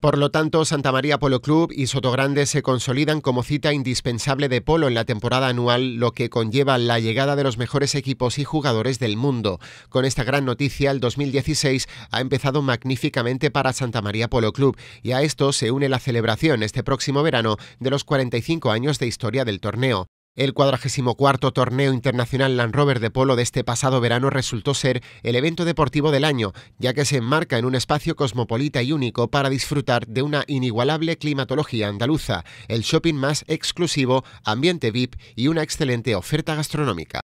Por lo tanto, Santa María Polo Club y Sotogrande se consolidan como cita indispensable de polo en la temporada anual, lo que conlleva la llegada de los mejores equipos y jugadores del mundo. Con esta gran noticia, el 2016 ha empezado magníficamente para Santa María Polo Club y a esto se une la celebración este próximo verano de los 45 años de historia del torneo. El 44 Torneo Internacional Land Rover de Polo de este pasado verano resultó ser el evento deportivo del año, ya que se enmarca en un espacio cosmopolita y único para disfrutar de una inigualable climatología andaluza, el shopping más exclusivo, ambiente VIP y una excelente oferta gastronómica.